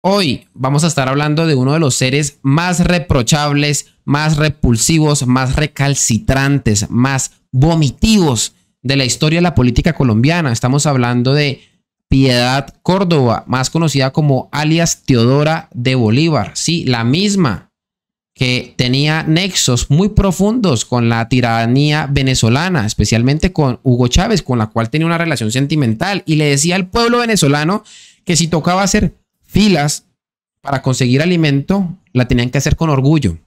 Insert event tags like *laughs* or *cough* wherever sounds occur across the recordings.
Hoy vamos a estar hablando de uno de los seres más reprochables, más repulsivos, más recalcitrantes, más vomitivos de la historia de la política colombiana. Estamos hablando de Piedad Córdoba, más conocida como alias Teodora de Bolívar, sí, la misma que tenía nexos muy profundos con la tiranía venezolana, especialmente con Hugo Chávez, con la cual tenía una relación sentimental y le decía al pueblo venezolano que si tocaba ser filas para conseguir alimento la tenían que hacer con orgullo.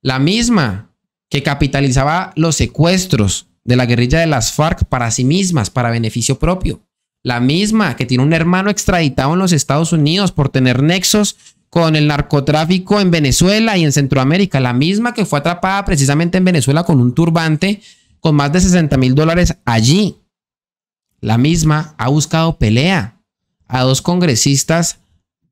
La misma que capitalizaba los secuestros de la guerrilla de las FARC para sí mismas, para beneficio propio. La misma que tiene un hermano extraditado en los Estados Unidos por tener nexos con el narcotráfico en Venezuela y en Centroamérica. La misma que fue atrapada precisamente en Venezuela con un turbante con más de 60 mil dólares allí. La misma ha buscado pelea a dos congresistas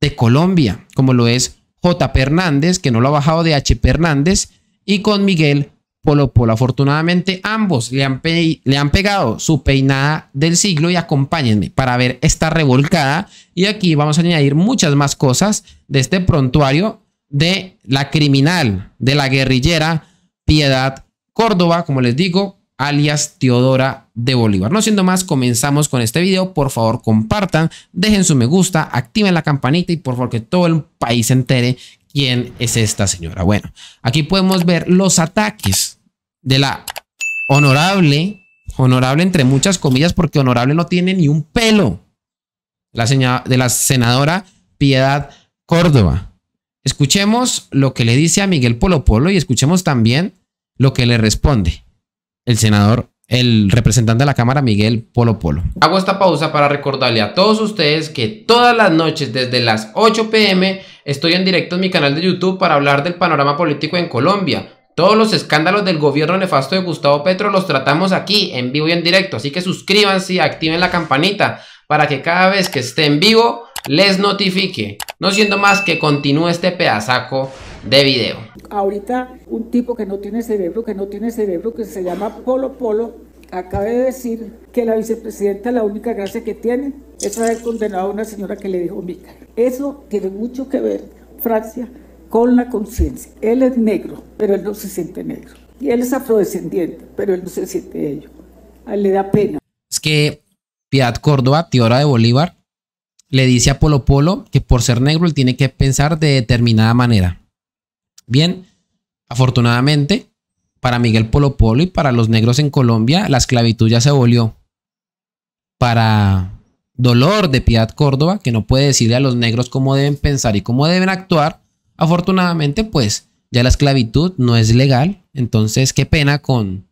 de Colombia, como lo es J. Fernández que no lo ha bajado de H. Fernández y con Miguel Polo Polo. Afortunadamente, ambos le han, le han pegado su peinada del siglo y acompáñenme para ver esta revolcada. Y aquí vamos a añadir muchas más cosas de este prontuario de la criminal, de la guerrillera Piedad Córdoba, como les digo, alias Teodora de Bolívar. No siendo más, comenzamos con este video. Por favor, compartan, dejen su me gusta, activen la campanita y por favor que todo el país se entere quién es esta señora. Bueno, aquí podemos ver los ataques de la honorable, honorable entre muchas comillas, porque honorable no tiene ni un pelo, la de la senadora Piedad Córdoba. Escuchemos lo que le dice a Miguel Polo Polo y escuchemos también lo que le responde el senador, el representante de la Cámara, Miguel Polo Polo. Hago esta pausa para recordarle a todos ustedes que todas las noches desde las 8 pm estoy en directo en mi canal de YouTube para hablar del panorama político en Colombia. Todos los escándalos del gobierno nefasto de Gustavo Petro los tratamos aquí, en vivo y en directo. Así que suscríbanse y activen la campanita para que cada vez que esté en vivo les notifique, no siendo más que continúe este pedazaco de video. Ahorita un tipo que no tiene cerebro, que no tiene cerebro, que se llama Polo Polo, acaba de decir que la vicepresidenta la única gracia que tiene es haber condenado a una señora que le dijo mica. Eso tiene mucho que ver, Francia, con la conciencia. Él es negro, pero él no se siente negro. Y él es afrodescendiente, pero él no se siente ello. él le da pena. Es que Piedad Córdoba, tiora de Bolívar, le dice a Polo Polo que por ser negro él tiene que pensar de determinada manera. Bien, afortunadamente, para Miguel Polo Polo y para los negros en Colombia, la esclavitud ya se volvió. Para dolor de Piedad Córdoba, que no puede decirle a los negros cómo deben pensar y cómo deben actuar, afortunadamente, pues ya la esclavitud no es legal. Entonces, qué pena con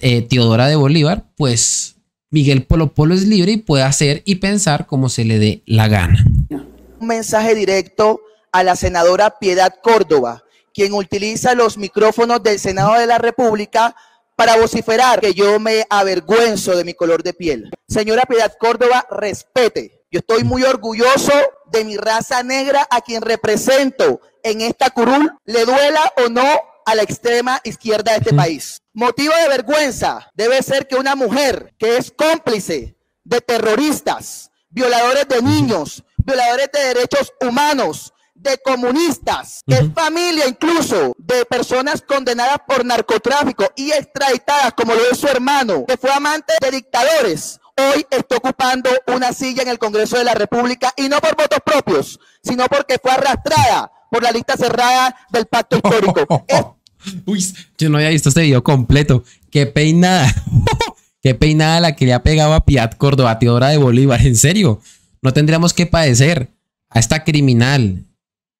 eh, Teodora de Bolívar, pues Miguel Polo Polo es libre y puede hacer y pensar como se le dé la gana. Un mensaje directo a la senadora Piedad Córdoba, quien utiliza los micrófonos del Senado de la República para vociferar que yo me avergüenzo de mi color de piel. Señora Piedad Córdoba, respete. Yo estoy muy orgulloso de mi raza negra a quien represento en esta curul, le duela o no a la extrema izquierda de este país. Motivo de vergüenza debe ser que una mujer que es cómplice de terroristas, violadores de niños, violadores de derechos humanos, de comunistas, que es familia incluso de personas condenadas por narcotráfico y extraditadas, como lo es su hermano, que fue amante de dictadores. Hoy está ocupando una silla en el Congreso de la República y no por votos propios, sino porque fue arrastrada por la lista cerrada del pacto *laughs* histórico. *laughs* Uy, yo no había visto este video completo. Qué peinada. *laughs* Qué peinada la que le ha pegado a Piat Córdoba, teodora de Bolívar. En serio, no tendríamos que padecer a esta criminal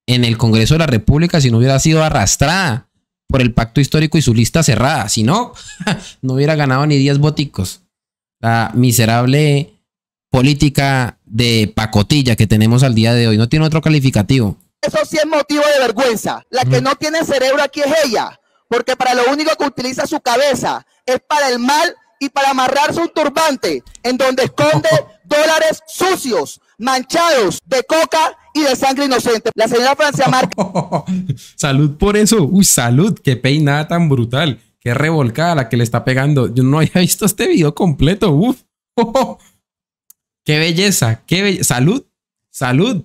en el Congreso de la República si no hubiera sido arrastrada por el pacto histórico y su lista cerrada. Si no, *laughs* no hubiera ganado ni 10 boticos. La miserable política de pacotilla que tenemos al día de hoy. No tiene otro calificativo eso sí es motivo de vergüenza. La que no tiene cerebro aquí es ella, porque para lo único que utiliza su cabeza es para el mal y para amarrarse un turbante en donde esconde *laughs* dólares sucios, manchados de coca y de sangre inocente. La señora Francia marco *laughs* salud por eso. Uy, salud, qué peinada tan brutal. Qué revolcada la que le está pegando. Yo no había visto este video completo. Uf. *laughs* qué belleza, qué salud, salud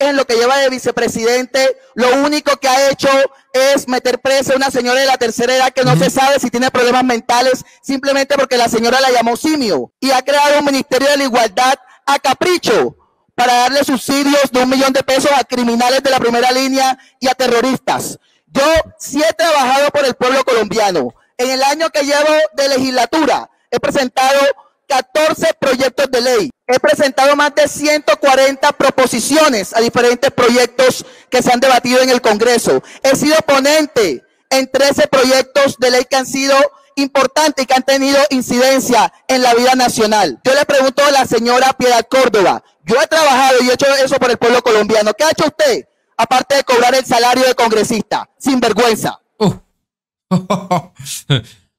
en lo que lleva de vicepresidente, lo único que ha hecho es meter presa a una señora de la tercera edad que no se sabe si tiene problemas mentales, simplemente porque la señora la llamó simio. Y ha creado un Ministerio de la Igualdad a capricho para darle subsidios de un millón de pesos a criminales de la primera línea y a terroristas. Yo sí he trabajado por el pueblo colombiano. En el año que llevo de legislatura, he presentado 14 proyectos de ley. He presentado más de 140 proposiciones a diferentes proyectos que se han debatido en el Congreso. He sido ponente en 13 proyectos de ley que han sido importantes y que han tenido incidencia en la vida nacional. Yo le pregunto a la señora Piedad Córdoba, yo he trabajado y he hecho eso por el pueblo colombiano. ¿Qué ha hecho usted aparte de cobrar el salario de congresista? Sin vergüenza. Oh. *laughs*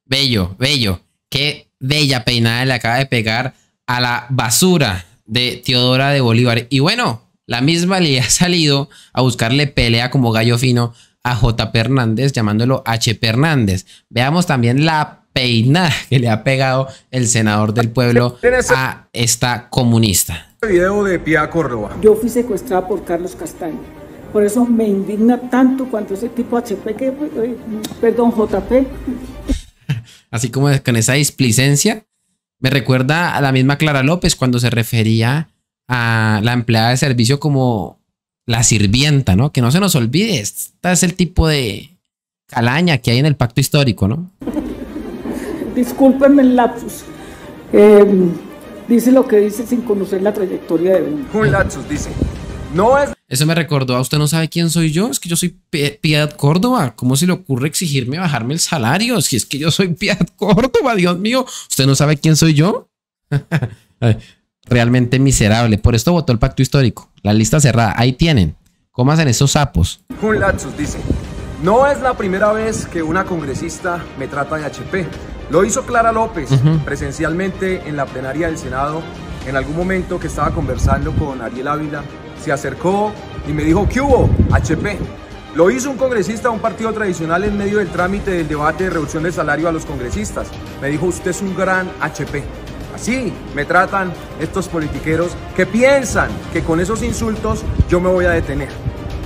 bello, bello. Qué bella peinada le acaba de pegar a la basura de Teodora de Bolívar. Y bueno, la misma le ha salido a buscarle pelea como gallo fino a J.P. Hernández, llamándolo H. Hernández. Veamos también la peinada que le ha pegado el senador del pueblo a esta comunista. Yo fui secuestrada por Carlos Castaño. Por eso me indigna tanto cuanto ese tipo HP que, eh, perdón, JP, así como con esa displicencia, me recuerda a la misma Clara López cuando se refería a la empleada de servicio como la sirvienta, ¿no? Que no se nos olvide, este es el tipo de calaña que hay en el pacto histórico, ¿no? Discúlpenme el lapsus. Eh, dice lo que dice sin conocer la trayectoria de uno. Un lapsus dice, no es... Eso me recordó a usted no sabe quién soy yo, es que yo soy Piedad Córdoba. ¿Cómo se le ocurre exigirme bajarme el salario? Si es que yo soy Piedad Córdoba, Dios mío, usted no sabe quién soy yo. *laughs* Realmente miserable. Por esto votó el pacto histórico. La lista cerrada, ahí tienen. ¿Cómo hacen esos sapos? Un dice, no es la primera vez que una congresista me trata de HP. Lo hizo Clara López presencialmente en la plenaria del Senado en algún momento que estaba conversando con Ariel Ávila se acercó y me dijo, ¿qué hubo? HP. Lo hizo un congresista de un partido tradicional en medio del trámite del debate de reducción de salario a los congresistas. Me dijo, usted es un gran HP. Así me tratan estos politiqueros que piensan que con esos insultos yo me voy a detener.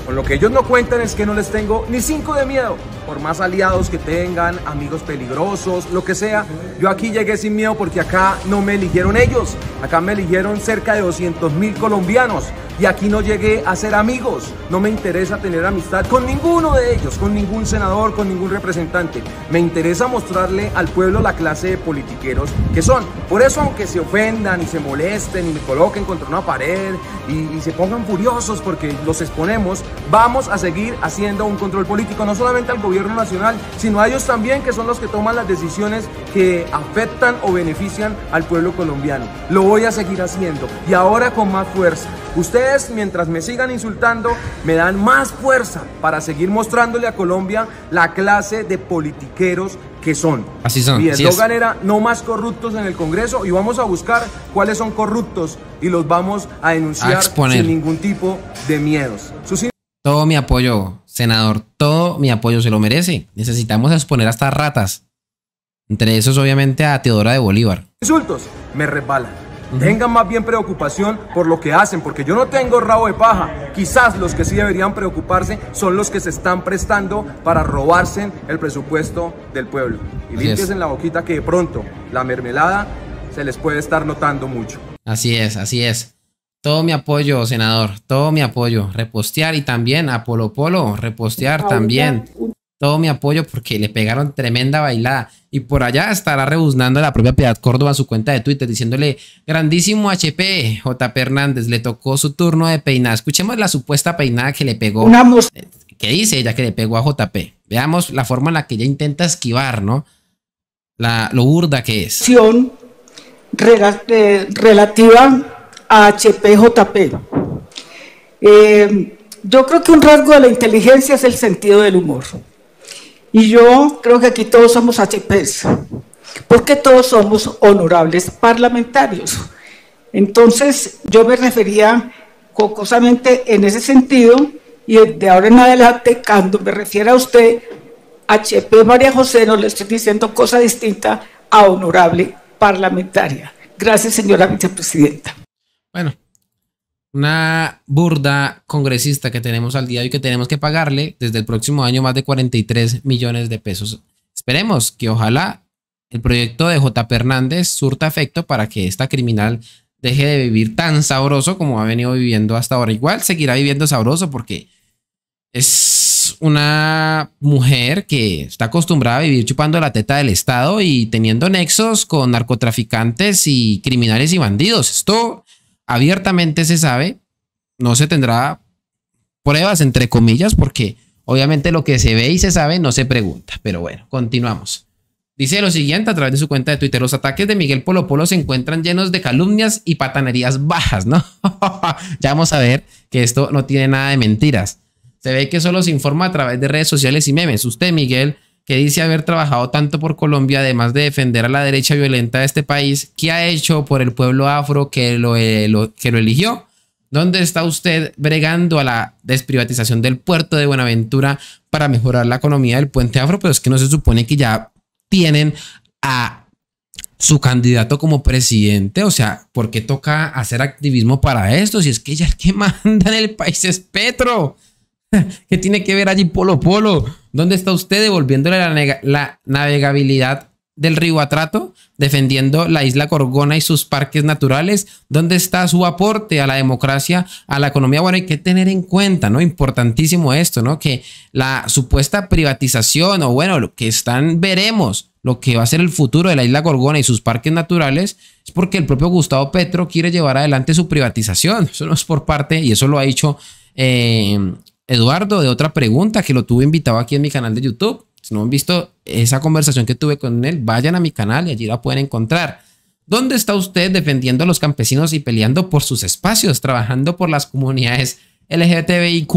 Con lo que ellos no cuentan es que no les tengo ni cinco de miedo más aliados que tengan, amigos peligrosos, lo que sea, yo aquí llegué sin miedo porque acá no me eligieron ellos, acá me eligieron cerca de 200 mil colombianos y aquí no llegué a ser amigos, no me interesa tener amistad con ninguno de ellos, con ningún senador, con ningún representante, me interesa mostrarle al pueblo la clase de politiqueros que son, por eso aunque se ofendan y se molesten y me coloquen contra una pared y se pongan furiosos porque los exponemos, vamos a seguir haciendo un control político, no solamente al gobierno, nacional, sino a ellos también que son los que toman las decisiones que afectan o benefician al pueblo colombiano. Lo voy a seguir haciendo y ahora con más fuerza. Ustedes, mientras me sigan insultando, me dan más fuerza para seguir mostrándole a Colombia la clase de politiqueros que son. Así son. Mi eslogan era no más corruptos en el Congreso y vamos a buscar cuáles son corruptos y los vamos a denunciar sin ningún tipo de miedos. Sus todo mi apoyo, senador, todo mi apoyo se lo merece. Necesitamos exponer hasta ratas. Entre esos, obviamente, a Teodora de Bolívar. Insultos, me resbalan. Tengan más bien preocupación por lo que hacen, porque yo no tengo rabo de paja. Quizás los que sí deberían preocuparse son los que se están prestando para robarse el presupuesto del pueblo. Y limpies en la boquita que de pronto la mermelada se les puede estar notando mucho. Así es, así es. Todo mi apoyo, senador, todo mi apoyo. Repostear y también a Polo Polo, repostear también. Todo mi apoyo porque le pegaron tremenda bailada. Y por allá estará rebuznando la propia Piedad Córdoba a su cuenta de Twitter diciéndole, grandísimo HP, JP Hernández, le tocó su turno de peinada. Escuchemos la supuesta peinada que le pegó. que ¿Qué dice ella que le pegó a JP? Veamos la forma en la que ella intenta esquivar, ¿no? La, lo burda que es. Eh, relativa a HPJP. Eh, yo creo que un rasgo de la inteligencia es el sentido del humor. Y yo creo que aquí todos somos HPs, porque todos somos honorables parlamentarios. Entonces, yo me refería cocosamente en ese sentido, y de ahora en adelante, cuando me refiero a usted, HP María José, no le estoy diciendo cosa distinta a honorable parlamentaria. Gracias, señora vicepresidenta bueno, una burda congresista que tenemos al día y que tenemos que pagarle desde el próximo año más de 43 millones de pesos. Esperemos que ojalá el proyecto de J. Fernández surta efecto para que esta criminal deje de vivir tan sabroso como ha venido viviendo hasta ahora. Igual seguirá viviendo sabroso porque es una mujer que está acostumbrada a vivir chupando la teta del Estado y teniendo nexos con narcotraficantes y criminales y bandidos. Esto abiertamente se sabe, no se tendrá pruebas, entre comillas, porque obviamente lo que se ve y se sabe no se pregunta. Pero bueno, continuamos. Dice lo siguiente a través de su cuenta de Twitter, los ataques de Miguel Polo Polo se encuentran llenos de calumnias y patanerías bajas, ¿no? *laughs* ya vamos a ver que esto no tiene nada de mentiras. Se ve que solo se informa a través de redes sociales y memes. Usted, Miguel, que dice haber trabajado tanto por Colombia, además de defender a la derecha violenta de este país, ¿qué ha hecho por el pueblo afro que eh, lo, que lo eligió? ¿Dónde está usted bregando a la desprivatización del puerto de Buenaventura para mejorar la economía del puente afro? Pero es que no se supone que ya tienen a su candidato como presidente. O sea, ¿por qué toca hacer activismo para esto? Si es que ya el que *laughs* manda en el país es Petro. *laughs* ¿Qué tiene que ver allí Polo Polo? ¿Dónde está usted devolviéndole la, navegabilidad del río Atrato, defendiendo la isla Gorgona y sus parques naturales? ¿Dónde está su aporte a la democracia, a la economía? Bueno, hay que tener en cuenta, ¿no? Importantísimo esto, ¿no? Que la supuesta privatización o bueno, lo que están, veremos lo que va a ser el futuro de la isla Gorgona y sus parques naturales, es porque el propio Gustavo Petro quiere llevar adelante su privatización. Eso no es por parte, y eso lo ha dicho eh, Eduardo de otra pregunta que lo tuve invitado aquí en mi canal de YouTube. Si no han visto esa conversación que tuve con él, vayan a mi canal y allí la pueden encontrar. ¿Dónde está usted defendiendo a los campesinos y peleando por sus espacios, trabajando por las comunidades LGTBIQ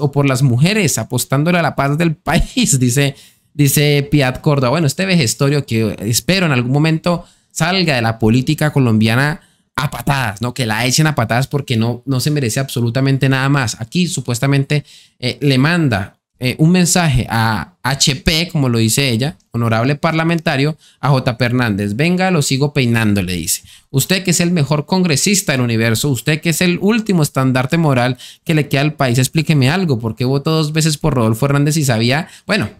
o por las mujeres, apostándole a la paz del *laughs* país? Dice, dice Piat Córdoba. Bueno, este vejestorio que espero en algún momento salga de la política colombiana a patadas, ¿no? Que la echen a patadas porque no, no se merece absolutamente nada más. Aquí supuestamente eh, le manda eh, un mensaje a HP, como lo dice ella, honorable parlamentario, a J. Hernández. Venga, lo sigo peinando, le dice. Usted que es el mejor congresista del universo, usted que es el último estandarte moral que le queda al país, explíqueme algo, porque votó dos veces por Rodolfo Hernández y sabía, bueno,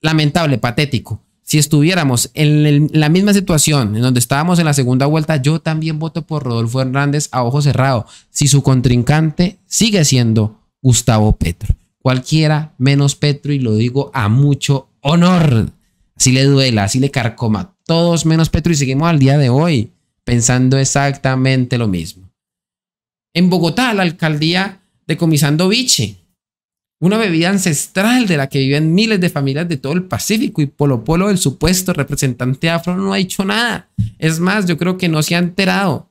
lamentable, patético si estuviéramos en, la misma situación en donde estábamos en la segunda vuelta, yo también voto por Rodolfo Hernández a ojo cerrado, si su contrincante sigue siendo Gustavo Petro. Cualquiera menos Petro, y lo digo a mucho honor. Si le duela, si le carcoma. Todos menos Petro, y seguimos al día de hoy pensando exactamente lo mismo. En Bogotá, la alcaldía de Comisando Viche, una bebida ancestral de la que viven miles de familias de todo el Pacífico y Polo Polo, el supuesto representante afro, no ha dicho nada. Es más, yo creo que no se ha enterado.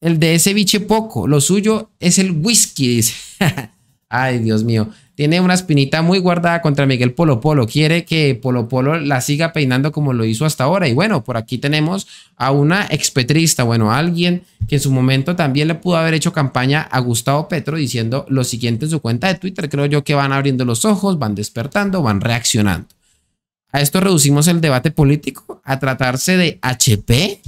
El de ese biche poco, lo suyo es el whisky, dice. *laughs* Ay, Dios mío. Tiene una espinita muy guardada contra Miguel Polo Polo. Quiere que Polo Polo la siga peinando como lo hizo hasta ahora. Y bueno, por aquí tenemos a una expetrista, bueno, a alguien que en su momento también le pudo haber hecho campaña a Gustavo Petro diciendo lo siguiente en su cuenta de Twitter. Creo yo que van abriendo los ojos, van despertando, van reaccionando. A esto reducimos el debate político a tratarse de HP.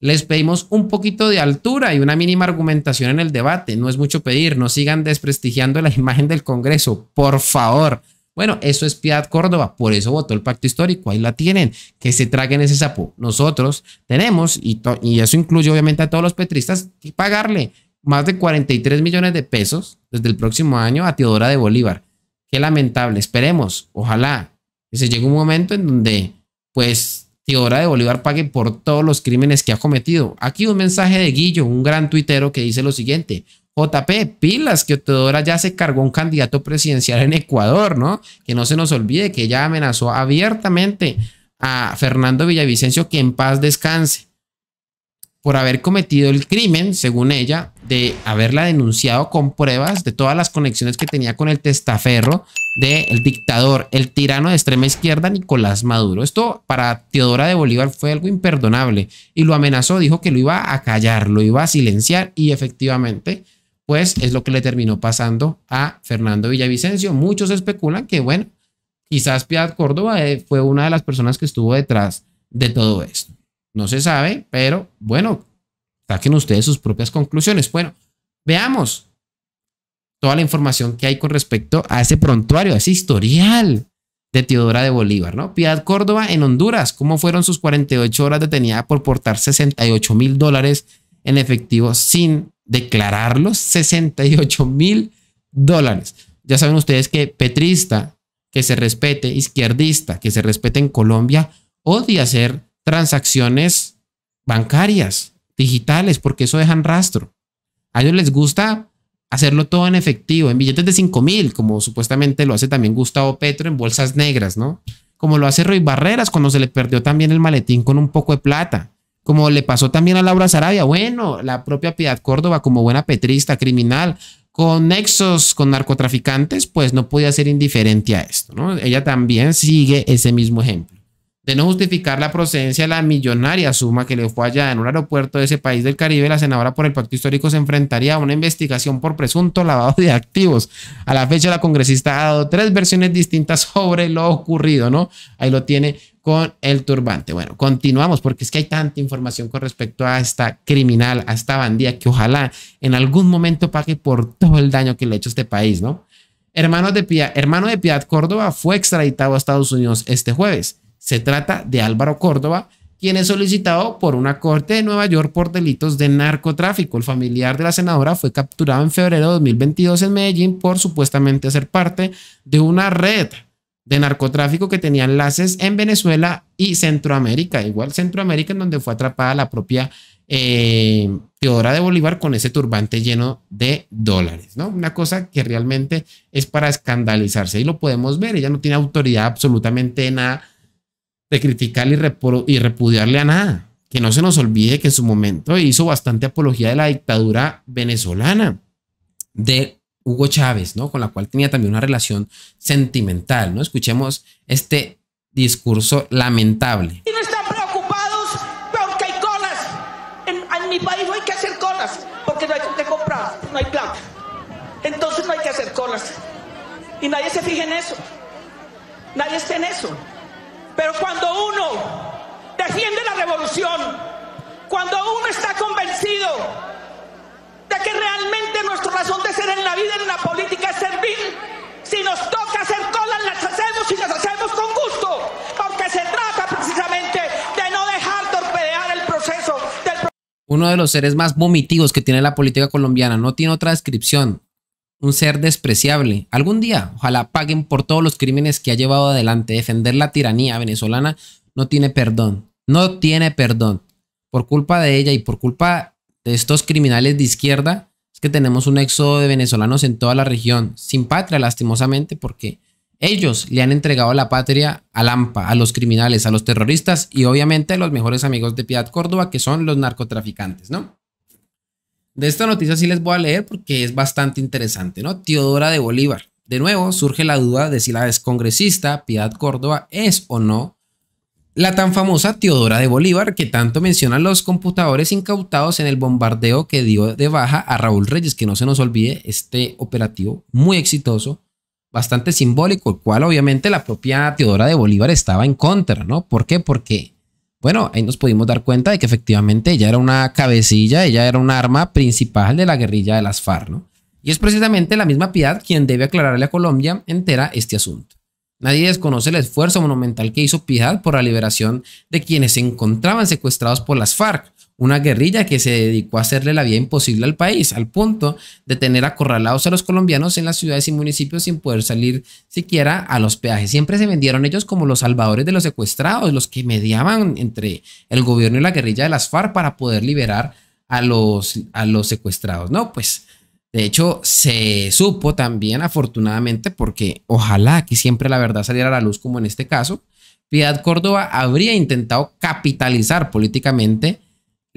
Les pedimos un poquito de altura y una mínima argumentación en el debate. No es mucho pedir, no sigan desprestigiando la *laughs* imagen del Congreso, por favor. Bueno, eso es Piedad Córdoba, por eso votó el pacto histórico, ahí la tienen, que se traguen ese sapo. Nosotros tenemos, y, eso incluye obviamente a todos los petristas, que pagarle más de 43 millones de pesos desde el próximo año a Teodora de Bolívar. Qué lamentable, esperemos, ojalá que se llegue un momento en donde pues ahora de Bolívar pague por todos los crímenes que ha cometido. Aquí un mensaje de Guillo, un gran tuitero que dice lo siguiente. JP, pilas, que Teodora ya se cargó un candidato presidencial en Ecuador, ¿no? Que no se nos olvide que ella amenazó abiertamente a Fernando Villavicencio que en paz descanse por haber cometido el crimen, según ella, de haberla denunciado con pruebas de todas las conexiones que tenía con el testaferro del dictador, el tirano de extrema izquierda Nicolás Maduro. Esto para Teodora de Bolívar fue algo imperdonable y lo amenazó, dijo que lo iba a callar, lo iba a silenciar y efectivamente, pues es lo que le terminó pasando a Fernando Villavicencio. Muchos especulan que, bueno, quizás Piedad Córdoba eh, fue una de las personas que estuvo detrás de todo esto. No se sabe, pero bueno, saquen ustedes sus propias conclusiones. Bueno, veamos toda la información que hay con respecto a ese prontuario, a ese historial de Teodora de Bolívar, ¿no? Piedad Córdoba en Honduras, ¿cómo fueron sus 48 horas detenida por portar 68 mil dólares en efectivo sin declararlos? 68 mil dólares. Ya saben ustedes que petrista, que se respete, izquierdista, que se respete en Colombia, odia ser transacciones bancarias, digitales, porque eso dejan rastro. A ellos les gusta hacerlo todo en efectivo, en billetes de 5 mil, como supuestamente lo hace también Gustavo Petro en bolsas negras, ¿no? Como lo hace Roy Barreras cuando se le perdió también el maletín con un poco de plata. Como le pasó también a Laura Sarabia, bueno, la propia Piedad Córdoba como buena petrista, criminal, con nexos con narcotraficantes, pues no podía ser indiferente a esto, ¿no? Ella también sigue ese mismo ejemplo. De no justificar la procedencia de la millonaria suma que le fue allá en un aeropuerto de ese país del Caribe, la senadora por el Pacto Histórico se enfrentaría a una investigación por presunto lavado de activos. A la fecha, la congresista ha dado tres versiones distintas sobre lo ocurrido, ¿no? Ahí lo tiene con el turbante. Bueno, continuamos porque es que hay tanta información con respecto a esta criminal, a esta bandida, que ojalá en algún momento pague por todo el daño que le ha hecho este país, ¿no? Hermano de hermano de Piedad Córdoba fue extraditado a Estados Unidos este jueves. Se trata de Álvaro Córdoba, quien es solicitado por una corte de Nueva York por delitos de narcotráfico. El familiar de la senadora fue capturado en febrero de 2022 en Medellín por supuestamente ser parte de una red de narcotráfico que tenía enlaces en Venezuela y Centroamérica. Igual Centroamérica en donde fue atrapada la propia eh, Teodora de Bolívar con ese turbante lleno de dólares, ¿no? Una cosa que realmente es para escandalizarse y lo podemos ver. Ella no tiene autoridad absolutamente de nada de criticar y, repudiarle a nada. Que no se nos olvide que en su momento hizo bastante apología de la dictadura venezolana, de Hugo Chávez, ¿no? Con la cual tenía también una relación sentimental, ¿no? Escuchemos este discurso lamentable. Y no están preocupados porque hay colas. En, mi país no hay que hacer colas porque no hay que comprar, no hay plata. Entonces no hay que hacer colas. Y nadie se fija en eso. Nadie está en eso. Pero cuando uno defiende la revolución, cuando uno está convencido de que realmente nuestra razón de ser en la vida, en la política, es servir, si nos toca hacer colas, las hacemos y las hacemos con gusto, porque se trata precisamente de no dejar torpedear el proceso. Del... Uno de los seres más vomitivos que tiene la política colombiana, no tiene otra descripción un ser despreciable. Algún día, ojalá paguen por todos los crímenes que ha llevado adelante. Defender la tiranía venezolana no tiene perdón. No tiene perdón. Por culpa de ella y por culpa de estos criminales de izquierda, es que tenemos un éxodo de venezolanos en toda la región, sin patria, lastimosamente, porque ellos le han entregado la patria a Lampa, a los criminales, a los terroristas y obviamente a los mejores amigos de Piedad Córdoba, que son los narcotraficantes, ¿no? De esta noticia sí les voy a leer porque es bastante interesante, ¿no? Teodora de Bolívar. De nuevo, surge la duda de si la descongresista Piedad Córdoba es o no la tan famosa Teodora de Bolívar que tanto mencionan los computadores incautados en el bombardeo que dio de baja a Raúl Reyes, que no se nos olvide este operativo muy exitoso, bastante simbólico, el cual obviamente la propia Teodora de Bolívar estaba en contra, ¿no? ¿Por qué? Porque bueno, ahí nos pudimos dar cuenta de que efectivamente ella era una cabecilla, ella era un arma principal de la guerrilla de las FARC, ¿no? Y es precisamente la misma Piedad quien debe aclararle a Colombia entera este asunto. Nadie desconoce el esfuerzo monumental que hizo Piedad por la liberación de quienes se encontraban secuestrados por las FARC, una guerrilla que se dedicó a hacerle la vida imposible al país, al punto de tener acorralados a los colombianos en las ciudades y municipios sin poder salir siquiera a los peajes. Siempre se vendieron ellos como los salvadores de los secuestrados, los que mediaban entre el gobierno y la guerrilla de las FARC para poder liberar a los, a los secuestrados. No, pues de hecho se supo también afortunadamente porque ojalá que siempre la verdad saliera a la luz como en este caso. Piedad Córdoba habría intentado capitalizar políticamente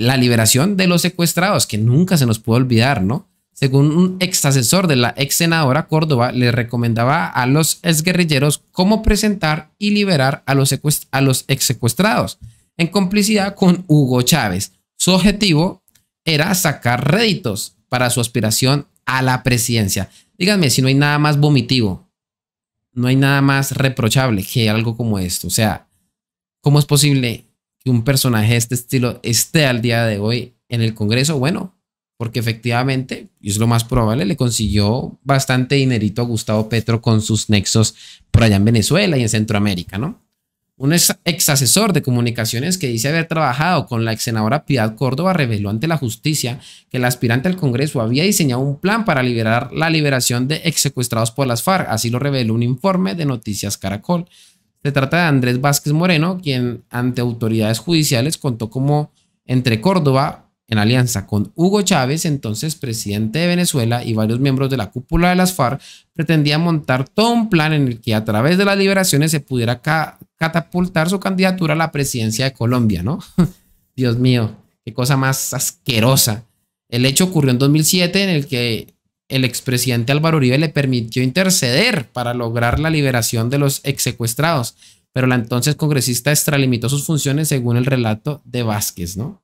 la liberación de los secuestrados, que nunca se nos puede olvidar, ¿no? Según un ex asesor de la ex senadora Córdoba, le recomendaba a los exguerrilleros cómo presentar y liberar a los, a los ex secuestrados, en complicidad con Hugo Chávez. Su objetivo era sacar réditos para su aspiración a la presidencia. Díganme si no hay nada más vomitivo, no hay nada más reprochable que algo como esto. O sea, ¿cómo es posible que un personaje de este estilo esté al día de hoy en el Congreso, bueno, porque efectivamente, y es lo más probable, le consiguió bastante dinerito a Gustavo Petro con sus nexos por allá en Venezuela y en Centroamérica, ¿no? Un ex, asesor de comunicaciones que dice haber trabajado con la ex senadora Piedad Córdoba reveló ante la justicia que el aspirante al Congreso había diseñado un plan para liberar la liberación de ex secuestrados por las FARC. Así lo reveló un informe de Noticias Caracol. Se trata de Andrés Vázquez Moreno, quien ante autoridades judiciales contó como entre Córdoba, en alianza con Hugo Chávez, entonces presidente de Venezuela, y varios miembros de la cúpula de las FARC, pretendía montar todo un plan en el que a través de las liberaciones se pudiera catapultar su candidatura a la presidencia de Colombia, ¿no? *laughs* Dios mío, qué cosa más asquerosa. El hecho ocurrió en 2007 en el que el expresidente Álvaro Uribe le permitió interceder para lograr la liberación de los exsecuestrados, pero la entonces congresista extralimitó sus funciones según el relato de Vázquez, ¿no?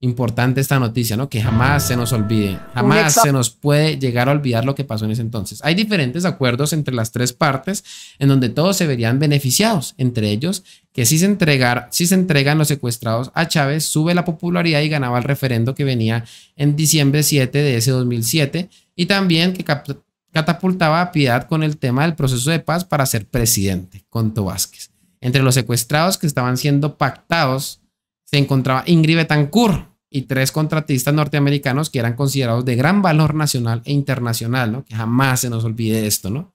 importante esta noticia, ¿no? Que jamás se nos olvide, jamás se nos puede llegar a olvidar lo que pasó en ese entonces. Hay diferentes acuerdos entre las tres partes en donde todos se verían beneficiados, entre ellos que si se, entregan los secuestrados a Chávez, sube la popularidad y ganaba el referendo que venía en diciembre 7 de ese 2007 y también que catapultaba a Piedad con el tema del proceso de paz para ser presidente, con Vázquez. Entre los secuestrados que estaban siendo pactados se encontraba Ingrid Betancourt y tres contratistas norteamericanos que eran considerados de gran valor nacional e internacional, ¿no? Que jamás se nos olvide esto, ¿no?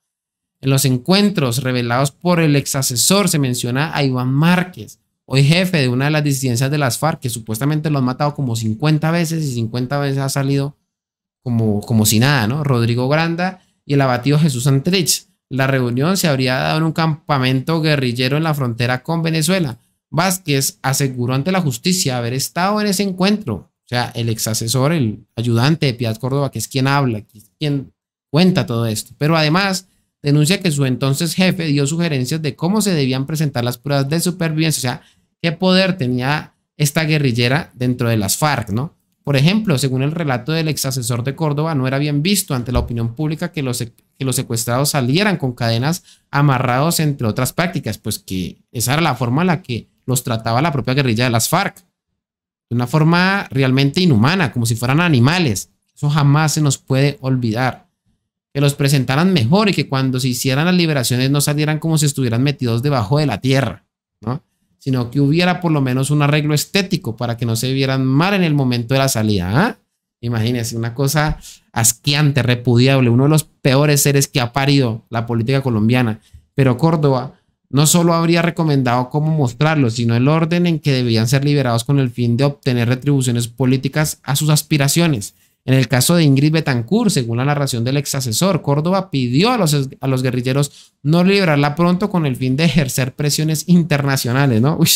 En los encuentros revelados por el ex asesor se menciona a Iván Márquez, hoy jefe de una de las disidencias de las FARC, que supuestamente lo han matado como 50 veces y 50 veces ha salido como, como si nada, ¿no? Rodrigo Granda y el abatido Jesús Antrich. La reunión se habría dado en un campamento guerrillero en la frontera con Venezuela. Vázquez aseguró ante la justicia haber estado en ese encuentro. O sea, el ex asesor, el ayudante de Piedad Córdoba, que es quien habla, quien cuenta todo esto. Pero además denuncia que su entonces jefe dio sugerencias de cómo se debían presentar las pruebas de supervivencia. O sea, qué poder tenía esta guerrillera dentro de las FARC, ¿no? Por ejemplo, según el relato del ex asesor de Córdoba, no era bien visto ante la opinión pública que los, que los secuestrados salieran con cadenas amarrados, entre otras prácticas, pues que esa era la forma en la que los trataba la propia guerrilla de las FARC, de una forma realmente inhumana, como si fueran animales. Eso jamás se nos puede olvidar. Que los presentaran mejor y que cuando se hicieran las liberaciones no salieran como si estuvieran metidos debajo de la tierra, sino que hubiera por lo menos un arreglo estético para que no se vieran mal en el momento de la salida. ¿ah? Imagínense, una cosa asqueante, repudiable, uno de los peores seres que ha parido la política colombiana. Pero Córdoba no solo habría recomendado cómo mostrarlos, sino el orden en que debían ser liberados con el fin de obtener retribuciones políticas a sus aspiraciones. En el caso de Ingrid Betancourt, según la narración del ex asesor, Córdoba pidió a los, a los guerrilleros no liberarla pronto con el fin de ejercer presiones internacionales, ¿no? Uy,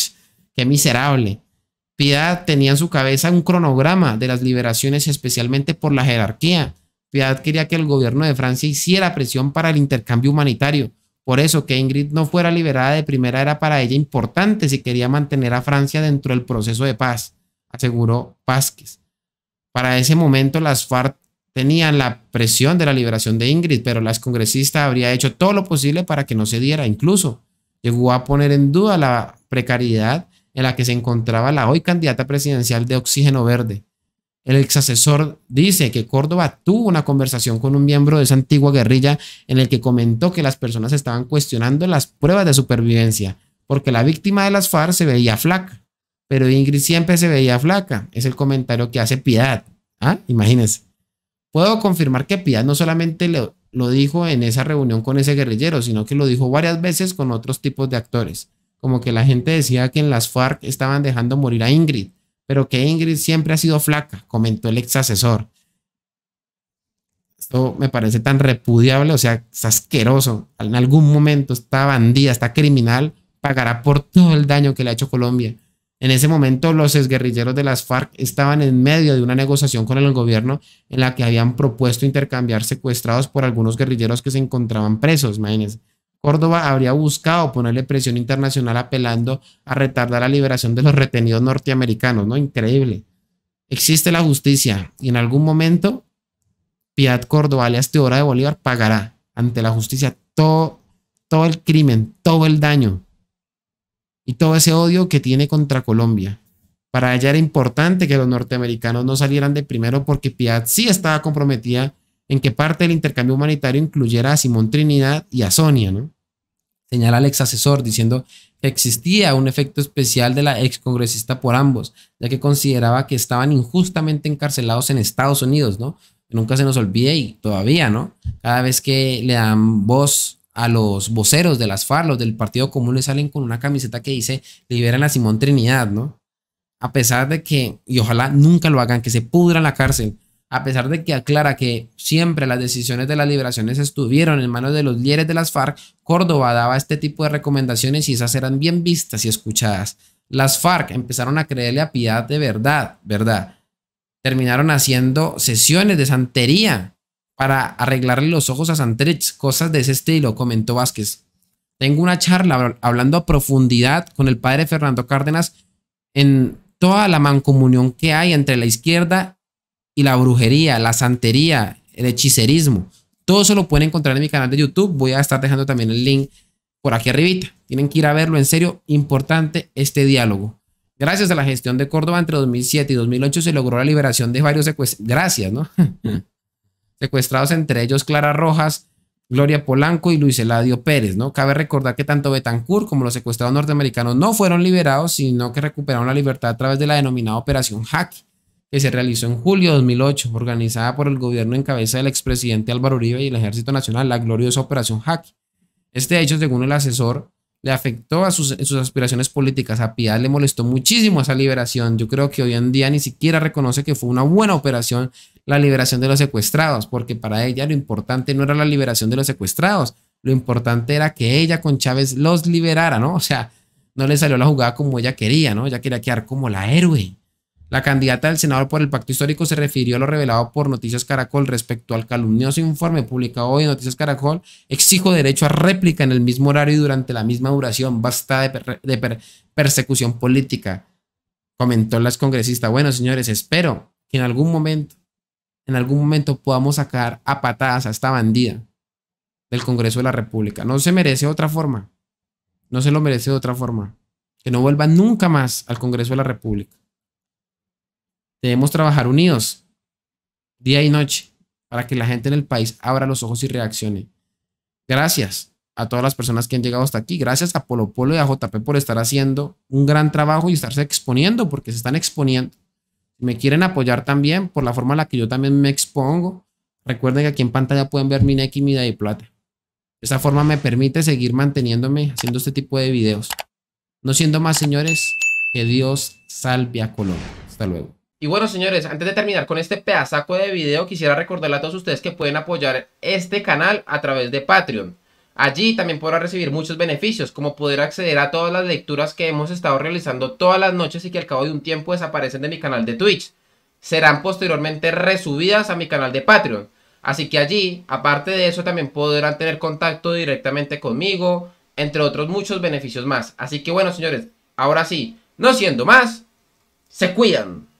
qué miserable. Piedad tenía en su cabeza un cronograma de las liberaciones, especialmente por la jerarquía. Piedad quería que el gobierno de Francia hiciera presión para el intercambio humanitario, por eso que Ingrid no fuera liberada de primera era para ella importante si quería mantener a Francia dentro del proceso de paz, aseguró Vázquez. Para ese momento las FARC tenían la presión de la liberación de Ingrid, pero las congresistas habría hecho todo lo posible para que no se diera. Incluso llegó a poner en duda la precariedad en la que se encontraba la hoy candidata presidencial de Oxígeno Verde, el ex asesor dice que Córdoba tuvo una conversación con un miembro de esa antigua guerrilla en el que comentó que las personas estaban cuestionando las pruebas de supervivencia, porque la víctima de las FARC se veía flaca, pero Ingrid siempre se veía flaca. Es el comentario que hace Piedad. Ah, imagínense. Puedo confirmar que Piedad no solamente lo dijo en esa reunión con ese guerrillero, sino que lo dijo varias veces con otros tipos de actores. Como que la gente decía que en las FARC estaban dejando morir a Ingrid pero que Ingrid siempre ha sido flaca, comentó el ex asesor. Esto me parece tan repudiable, o sea, es asqueroso. En algún momento esta bandida, esta criminal, pagará por todo el daño que le ha hecho Colombia. En ese momento los exguerrilleros de las FARC estaban en medio de una negociación con el gobierno en la que habían propuesto intercambiar secuestrados por algunos guerrilleros que se encontraban presos, imagínense. Córdoba habría buscado ponerle presión internacional apelando a retardar la liberación de los retenidos norteamericanos, ¿no? Increíble. Existe la justicia y en algún momento Piat Córdoba, alias Teodora de Bolívar, pagará ante la justicia todo, todo el crimen, todo el daño y todo ese odio que tiene contra Colombia. Para ella era importante que los norteamericanos no salieran de primero porque Piedad sí estaba comprometida en que parte del intercambio humanitario incluyera a Simón Trinidad y a Sonia, ¿no? Señala al ex asesor diciendo que existía un efecto especial de la ex congresista por ambos, ya que consideraba que estaban injustamente encarcelados en Estados Unidos, ¿no? nunca se nos olvide y todavía, ¿no? Cada vez que le dan voz a los voceros de las FARC, los del Partido Común, le salen con una camiseta que dice liberan a Simón Trinidad, ¿no? A pesar de que, y ojalá nunca lo hagan, que se pudra la cárcel, a pesar de que aclara que siempre las decisiones de las liberaciones estuvieron en manos de los líderes de las FARC, Córdoba daba este tipo de recomendaciones y esas eran bien vistas y escuchadas. Las FARC empezaron a creerle a Piedad de verdad, ¿verdad? Terminaron haciendo sesiones de santería para arreglarle los ojos a Santrich, cosas de ese estilo, comentó Vázquez. Tengo una charla hablando a profundidad con el padre Fernando Cárdenas en toda la mancomunión que hay entre la izquierda y la brujería, la santería, el hechicerismo. Todo eso lo pueden encontrar en mi canal de YouTube. Voy a estar dejando también el link por aquí arribita. Tienen que ir a verlo. En serio, importante este diálogo. Gracias a la gestión de Córdoba entre 2007 y 2008 se logró la liberación de varios secuestrados. Gracias, ¿no? *laughs* secuestrados entre ellos Clara Rojas, Gloria Polanco y Luis Eladio Pérez, ¿no? Cabe recordar que tanto Betancourt como los secuestrados norteamericanos no fueron liberados, sino que recuperaron la libertad a través de la denominada Operación Hack, que se realizó en julio de 2008, organizada por el gobierno en cabeza del expresidente Álvaro Uribe y el Ejército Nacional, la gloriosa Operación Hack Este hecho, según el asesor, le afectó a sus, aspiraciones políticas. A Piedad le molestó muchísimo esa liberación. Yo creo que hoy en día ni siquiera reconoce que fue una buena operación la liberación de los secuestrados, porque para ella lo importante no era la liberación de los secuestrados, lo importante era que ella con Chávez los liberara, ¿no? O sea, no le salió la jugada como ella quería, ¿no? Ella quería quedar como la héroe la candidata del senador por el pacto histórico se refirió a lo revelado por Noticias Caracol respecto al calumnioso informe publicado hoy en Noticias Caracol. Exijo derecho a réplica en el mismo horario y durante la misma duración. Basta de, persecución política, comentó la congresista. Bueno, señores, espero que en algún momento, en algún momento podamos sacar a patadas a esta bandida del Congreso de la República. No se merece de otra forma. No se lo merece de otra forma. Que no vuelva nunca más al Congreso de la República. Debemos trabajar unidos, día y noche, para que la gente en el país abra los ojos y reaccione. Gracias a todas las personas que han llegado hasta aquí. Gracias a Polo Polo y a JP por estar haciendo un gran trabajo y estarse exponiendo, porque se están exponiendo. Si me quieren apoyar también por la forma en la que yo también me expongo, recuerden que aquí en pantalla pueden ver mi y y Plata. Esa forma me permite seguir manteniéndome haciendo este tipo de videos. No siendo más, señores, que Dios salve a Colombia. Hasta luego. Y bueno, señores, antes de terminar con este pedazaco de video, quisiera recordarle a todos ustedes que pueden apoyar este canal a través de Patreon. Allí también podrán recibir muchos beneficios, como poder acceder a todas las lecturas que hemos estado realizando todas las noches y que al cabo de un tiempo desaparecen de mi canal de Twitch. Serán posteriormente resubidas a mi canal de Patreon. Así que allí, aparte de eso, también podrán tener contacto directamente conmigo, entre otros muchos beneficios más. Así que bueno, señores, ahora sí, no siendo más, se cuidan.